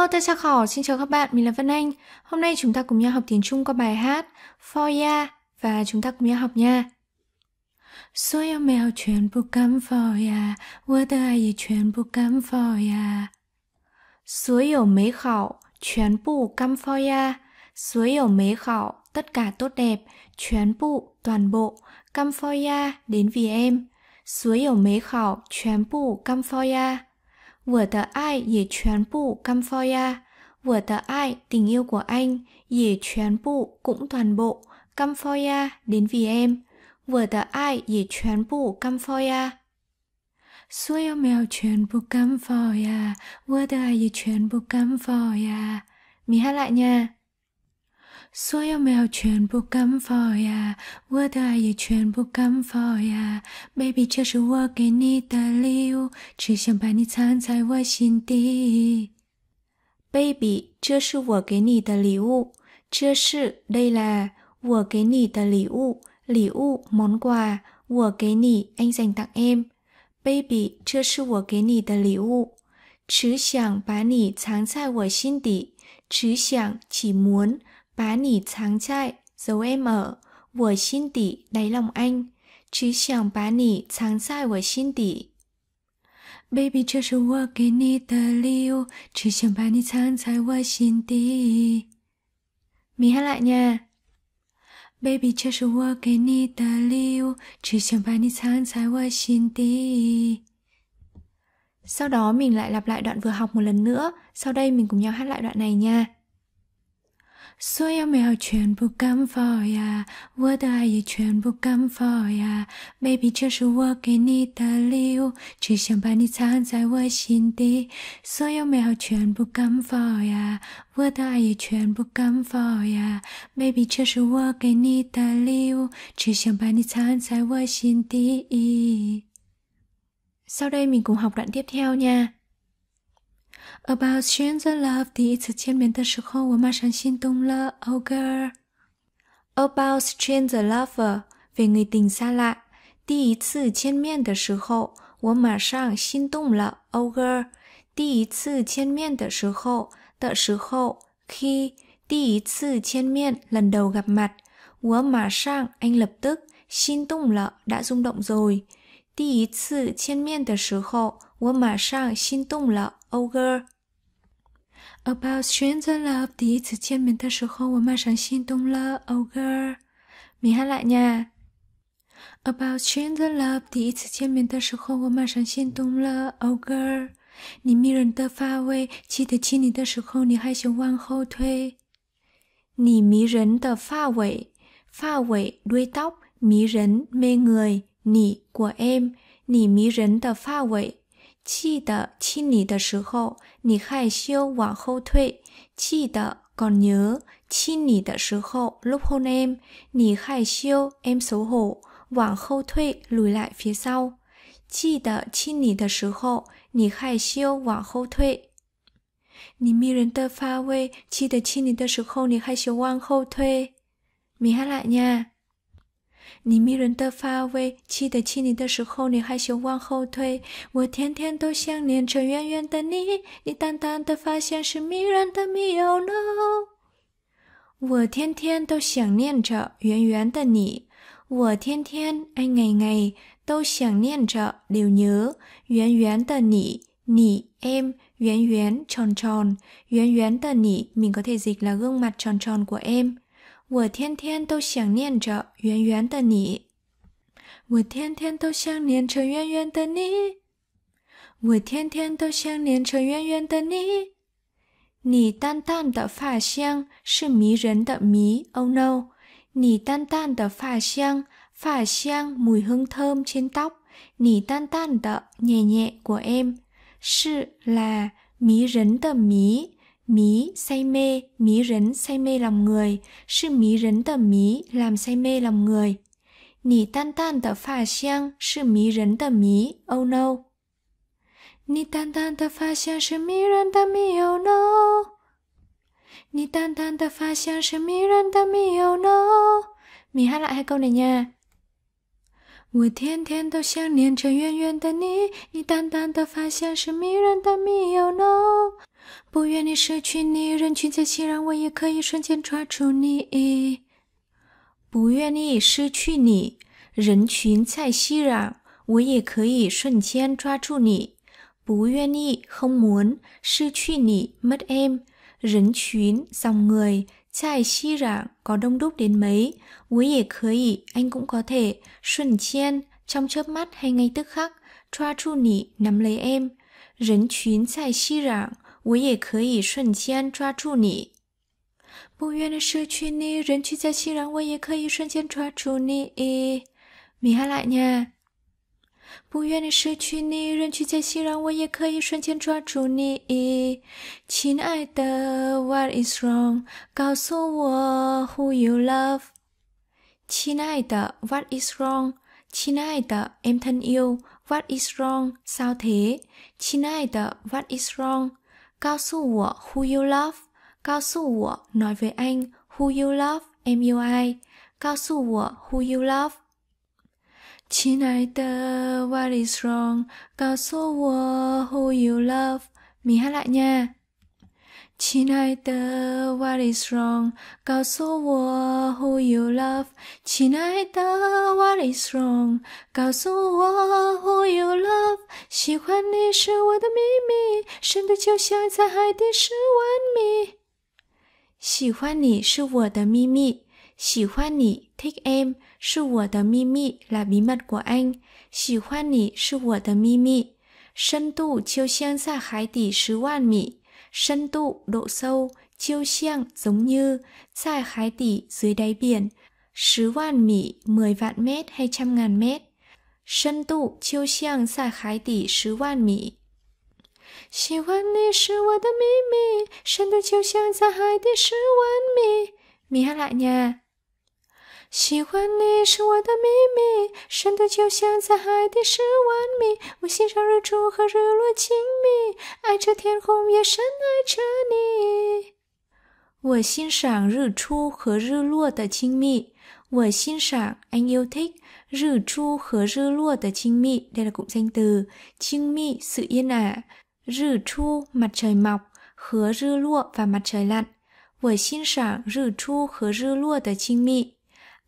Hello, ta chào khỏ, xin chào các bạn, mình là Vân Anh. Hôm nay chúng ta cùng nhau học tiếng Trung qua bài hát For Ya và chúng ta cùng nhau học nha. 所有喵全部干 for ya，我的爱也全部干 for ya。所有美好全部干 for ya，所有美好 tất cả tốt đẹp, 全部 toàn bộ, cam for ya đến vì em. 所有美好全部 cam for ya vừa ai 我的爱也全部 Cambodia, vừa tờ ai tình yêu của anh dễ 全 bộ cũng toàn bộ Cambodia đến vì em vừa tờ ai mèo vừa dễ 全部 Cambodia 所有喵全部 Cambodia 我的爱也全部 Cambodia mình hát lại nha 所有美好全部 come for ya，我的爱也全部 come for ya，baby，这是我给你的礼物，只想把你藏在我心底。baby，这是我给你的礼物，这是 đây l a 我给你的礼物，礼物 món 我给你，anh dành tặng em，baby，这是我给你的礼物，只想把你藏在我心底，只想 c h muốn。Bá nỉ tráng trại, giấu em ở, vừa xin tỉ đáy lòng anh, chứ chẳng bá nỉ tráng trại vừa xin tỉ. Baby just Mình hát lại nha. Baby Sau đó mình lại lặp lại đoạn vừa học một lần nữa, sau đây mình cùng nhau hát lại đoạn này nha. 所有美好全部跟风呀，我的爱也全部跟风呀 m a y b y 这是我给你的礼物，只想把你藏在我心底。所有美好全部跟风呀，我的爱也全部跟风呀 m a y b y 这是我给你的礼物，只想把你藏在我心底。Sau đây mình cùng học đoạn tiếp theo nha. About s t r a n g e love，第一次见面的时候，我马上心动了，Oh girl。About s t r a n g e lover，为你定下来，第一次见面的时候，我马上心动了，Oh girl。第一次见面的时候，的时候，h e 第一次见面 lần đầu gặp mặt，我马上，anh lập tức, 心动了，đã rung động rồi。第一次见面的时候，我马上心动了，o g 欧哥。About s t r a n g e love，第一次见面的时候，我马上心动了，o g Min ha 呢 a b o u t s t r a n g e love，第一次见面的时候，我马上心动了，o g 欧哥。你迷人的发尾，记得亲你的时候，你害羞往后退。你迷人的发尾，发尾 đ u 迷人美 ê người。你我 m 你迷人的发尾，记得亲你的时候，你害羞往后退。记得，c 牛亲你的时候，lúc o ô n a m e 你害羞 m so h o 往后退，lùi lại p h sau。记得亲你的时候，你害羞往后退。你迷人的发尾，记得亲你的时候，你害羞，往后退。Mi h 呀。你迷人的发尾，亲的亲你的时候，你害羞往后退。我天天都想念着圆圆的你，你淡淡的发香是迷人的，my oh no！我天天都想念着圆圆的你，我天天，ngày ngày，都想念着，điều nhớ，圆圆的你，nǐ em，圆圆 tròn tròn，圆圆的你，mình có thể dịch là gương mặt tròn tròn của em。我天天都想念着圆圆的你，我天天都想念着圆圆的你，我天天都想念着圆圆的你。你淡淡的发香是迷人的迷。Oh no，你淡淡的发香，发香 mùi hương thơm trên tóc，你淡淡的 nhẹ nhẹ của em，是 là 迷人的迷。Mí say mê, mí rấn say mê lòng người, sự mí rấn tờ mí làm say mê lòng người. Nỉ tan tan tờ phà xiang, sự mí rấn tờ mí, oh no. Nỉ tan tan tờ phà xiang, sự mí rấn tờ mí, oh no. Nỉ tan tan tờ phà xiang, sự mí rấn tờ mí, oh no. Mình hát lại hai câu này nha. 我天天都想念着远远的你，你淡淡的发香是迷人的迷。o k no，不愿意失去你，人群再熙攘，我也可以瞬间抓住你。不愿意失去你，人群再熙攘，我也可以瞬间抓住你。不愿意 k h 失去你，Mất em，人群，Xa người。có đông đúc đến mấy, quý ế khởi anh cũng có thể, xuân chiên, trong chớp mắt hay ngay tức khắc, choa chu nỉ nắm lấy em. Rấn chuyến tại xí rạng, quý ế khởi xuân chiên choa chu nỉ. 不愿的失去你，人去在熙壤，我也可以瞬间抓住你。Mình hát lại nha. 不愿意失去你，人去在心，让我也可以瞬间抓住你。亲爱的，What is wrong？告诉我，Who you love？亲爱的，What is wrong？亲爱的 i m t e l l i n y o u w h a t is wrong？Sao thế？亲爱的，What is wrong？告诉我，Who you love？告诉我，nói với anh Who you love？m u i 告诉我，Who you love？亲爱的 what is wrong? 告诉我 who, you love? 米哈拉起唱。t o what is wrong? 告诉我 who, you love? 亲爱的 what is wrong? 告诉我 who, you love? 喜欢你是我的秘密，深的就像在海底十万米。喜欢你是我的秘密。Chỉ khoan nỉ, thích em, sư của tờ mimi là bí mật của anh. Chỉ khoan nỉ, sư của tờ mimi. Sân tụ chiêu xiang ra khái tỷ sứ hoàn mỹ. Sân tụ, độ sâu, chiêu xiang giống như, ra khái tỷ dưới đáy biển. Sứ hoàn mỹ 10 vạn mét hay trăm ngàn mét. Sân tụ, chiêu xiang ra khái tỷ sứ hoàn mỹ. 喜欢你是我的秘密，深度就像在海底十万米。米哈拉呀。喜欢你是我的秘密，深的就像在海底十万米。我欣赏日出和日落的亲密，爱着天空也深爱着你。我欣赏日出和日落的亲密，我欣赏 a n y u take 日出和日落的亲密。là cụm danh 亲密 sự y 日出 mặt i m ọ 和日落 và m ặ i l ặ 我欣赏日出和日落的亲密。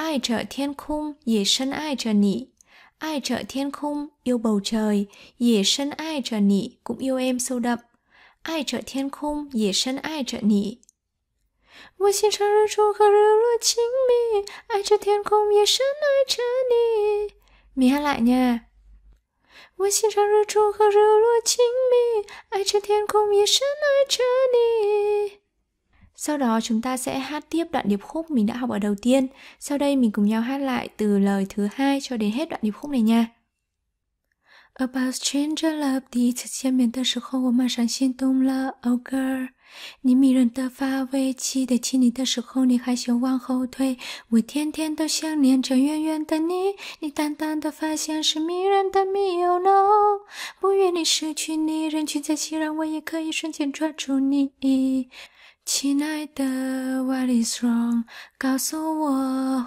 Ai trợ thiên khung, dễ sân ai trợ nị. Ai trợ thiên khung, yêu bầu trời, dễ sân ai trợ nị cũng yêu em sâu đậm. Ai trợ thiên khung, dễ sân ai trợ nị. 我心承认如何热络亲密，爱着天空也深爱着你。Mình hát lại nha. xin Ai ai thiên khung sân 我心承认如何热络亲密，爱着天空也深爱着你。sau đó chúng ta sẽ hát tiếp đoạn điệp khúc mình đã học ở đầu tiên. sau đây mình cùng nhau hát lại từ lời thứ hai cho đến hết đoạn điệp khúc này nha. about stranger love, 第一次见面的时候我马上心动了 oh girl, 你迷人的发尾拾亲你的时候你害羞往后退我天天都想念着远远的你你淡淡的发香是迷人的谜 oh no, 不愿你失去你人群再熙攘我也可以瞬间抓住你。亲爱的，What is wrong？告诉我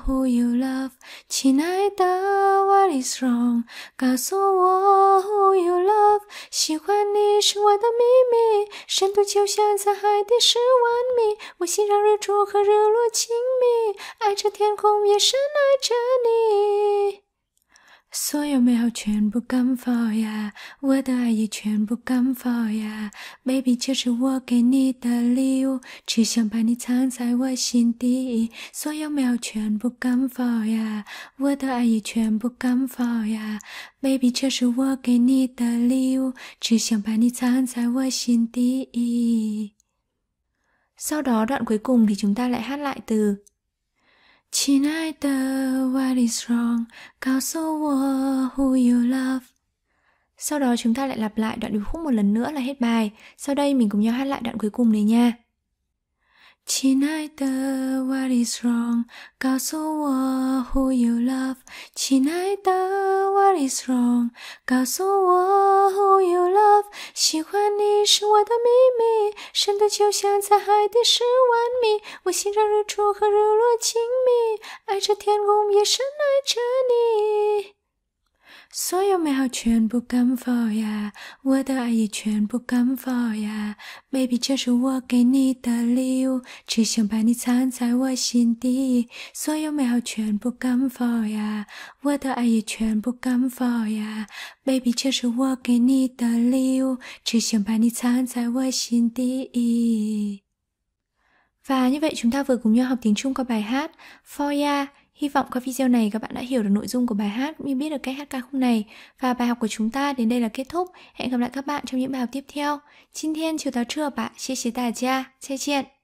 ，Who you love。亲爱的，What is wrong？告诉我，Who you love。喜欢你，是我的秘密。深度就像在海底十万米，我欣赏日出和日落亲密，爱着天空，也深爱着你。所有美好全部 come for ya，我的爱也全部 come for ya，baby，这是我给你的礼物，只想把你藏在我心底。所有美好全部 come for ya，我的爱也全部 come for ya，baby，这是我给你的礼物，只想把你藏在我心底。sau đó đoạn cuối cùng thì chúng ta lại hát lại từ 亲爱的，What is wrong？告诉我 Who you love。Sau đó chúng ta lại lặp lại đoạn điệp khúc một lần nữa là hết bài. Sau đây mình cùng nhau hát lại đoạn cuối cùng này nha. 친爱的 告诉我 who you love，亲爱的 what is wrong，告诉我 who you love，喜欢你是我的秘密，深的就像在海底十万米，我欣赏日出和日落亲密，爱着天空也深爱着你。所有美好全部 g o n f ya，我的爱也全部 g o n f ya，baby，这是我给你的礼物，只想把你藏在我心底。所有美好全部 g o n f ya，我的爱也全部 g o n f ya，baby，这是我给你的礼物，只想把你藏在我心底。a l h như vậy chúng ta vừa cùng nhau học tiếng Trung qua bài hát f ya. Hy vọng qua video này các bạn đã hiểu được nội dung của bài hát cũng biết được cách hát ca khúc này. Và bài học của chúng ta đến đây là kết thúc. Hẹn gặp lại các bạn trong những bài học tiếp theo. Xin thiên chiều táo trưa bạn, chia sẻ tà gia,